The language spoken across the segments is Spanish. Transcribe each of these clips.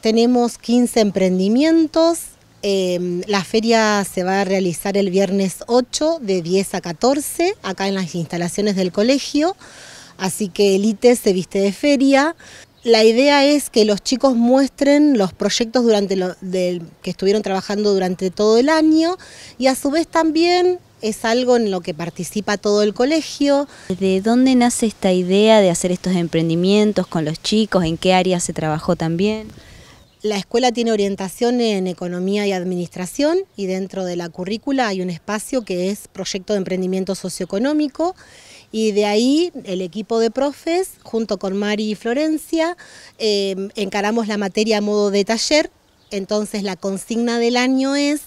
Tenemos 15 emprendimientos. Em, la feria se va a realizar el viernes 8 de 10 a 14, acá en las instalaciones del colegio. Así que el ITE se viste de feria. La idea es que los chicos muestren los proyectos durante lo, que estuvieron trabajando durante todo el año y a su vez también es algo en lo que participa todo el colegio. ¿De dónde nace esta idea de hacer estos emprendimientos con los chicos? ¿En qué área se trabajó también? La escuela tiene orientación en economía y administración y dentro de la currícula hay un espacio que es proyecto de emprendimiento socioeconómico y de ahí el equipo de profes junto con Mari y Florencia eh, encaramos la materia a modo de taller, entonces la consigna del año es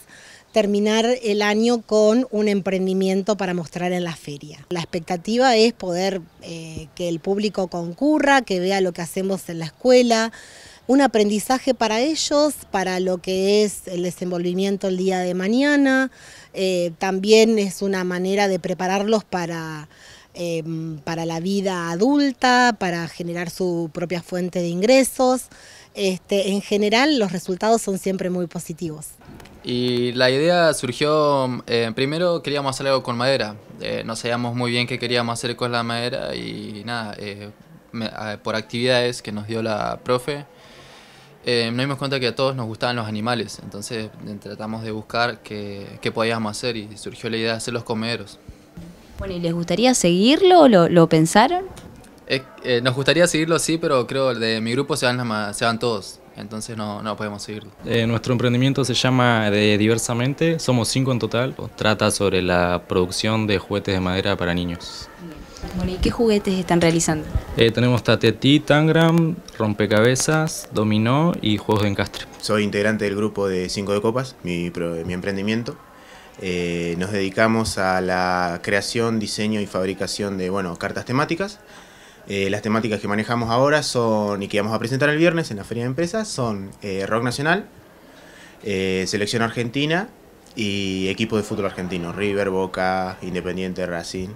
terminar el año con un emprendimiento para mostrar en la feria. La expectativa es poder eh, que el público concurra, que vea lo que hacemos en la escuela, un aprendizaje para ellos, para lo que es el desenvolvimiento el día de mañana, eh, también es una manera de prepararlos para, eh, para la vida adulta, para generar su propia fuente de ingresos. Este, en general los resultados son siempre muy positivos. Y la idea surgió, eh, primero queríamos hacer algo con madera, no sabíamos muy bien qué queríamos hacer con la madera y nada, por actividades que nos dio la profe, eh, nos dimos cuenta que a todos nos gustaban los animales, entonces eh, tratamos de buscar qué, podíamos hacer y surgió la idea de hacer los comederos. Bueno, ¿y les gustaría seguirlo? ¿Lo, lo pensaron? Eh, nos gustaría seguirlo, sí, pero creo que de mi grupo se van, se van todos, entonces no, podemos seguirlo. nuestro emprendimiento se llama de Diversamente, somos cinco en total, trata sobre la producción de juguetes de madera para niños. Bueno, ¿y qué juguetes están realizando? Eh, tenemos Tatetí, Tangram, Rompecabezas, Dominó y Juegos de Encastre. Soy integrante del grupo de Cinco de Copas, mi, emprendimiento. Eh, nos dedicamos a la creación, diseño y fabricación de bueno, cartas temáticas. Eh, las temáticas que manejamos ahora son, y que vamos a presentar el viernes en la Feria de Empresas, son rock nacional, selección argentina y equipo de fútbol argentino, River, Boca, Independiente, Racing.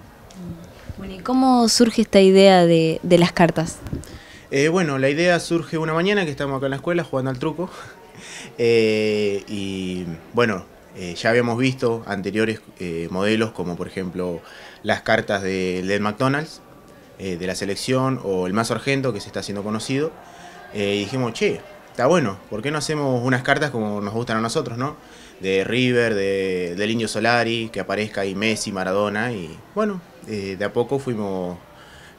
Bueno, cómo surge esta idea de, las cartas? Eh, bueno, la idea surge una mañana que estamos acá en la escuela jugando al truco. Eh, y bueno, eh, ya habíamos visto anteriores modelos como por ejemplo las cartas de, McDonald's, de la selección o el más argento que se está haciendo conocido. y dijimos, che, está bueno, ¿por qué no hacemos unas cartas como nos gustan a nosotros, no? De River, de, del Indio Solari, que aparezca ahí Messi, Maradona, y bueno, eh, de a poco fuimos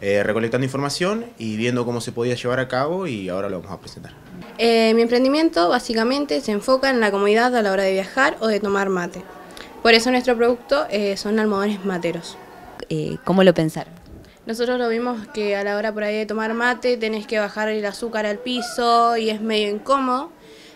eh, recolectando información y viendo cómo se podía llevar a cabo y ahora lo vamos a presentar. Eh, mi emprendimiento básicamente se enfoca en la comodidad a la hora de viajar o de tomar mate. Por eso nuestro producto son almohadones materos. ¿Cómo lo pensaron? Nosotros lo vimos que a la hora por ahí de tomar mate tenés que bajar el azúcar al piso y es medio incómodo.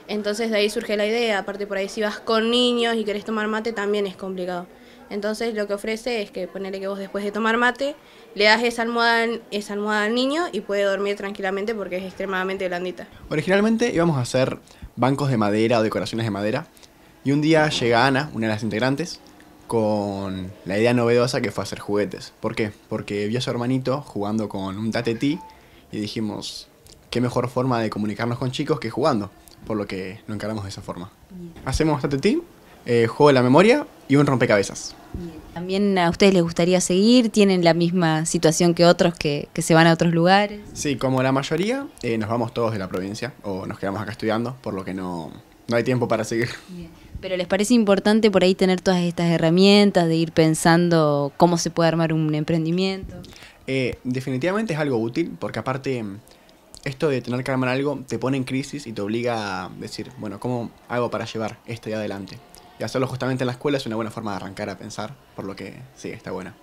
Entonces de ahí surge la idea, aparte por ahí si vas con niños y querés tomar mate también es complicado. Entonces lo que ofrece es que ponerle que vos después de tomar mate le das esa almohada, esa almohada al niño y puede dormir tranquilamente porque es extremadamente blandita. Originalmente íbamos a hacer bancos de madera o decoraciones de madera y un día llega Ana, una de las integrantes, con la idea novedosa que fue hacer juguetes. ¿Por qué? Porque vio a su hermanito jugando con un tatetí y dijimos, qué mejor forma de comunicarnos con chicos que jugando, por lo que lo encaramos de esa forma. Hacemos tatetí, eh, juego de la memoria y un rompecabezas. ¿También a ustedes les gustaría seguir? ¿Tienen la misma situación que otros que, se van a otros lugares? Sí, como la mayoría, eh, nos vamos todos de la provincia o nos quedamos acá estudiando, por lo que no, no hay tiempo para seguir. Pero les parece importante por ahí tener todas estas herramientas, de ir pensando cómo se puede armar un emprendimiento. Eh, definitivamente es algo útil, porque aparte esto de tener que armar algo te pone en crisis y te obliga a decir, bueno, ¿cómo hago para llevar esto de adelante? Y hacerlo justamente en la escuela es una buena forma de arrancar a pensar, por lo que sí, está buena.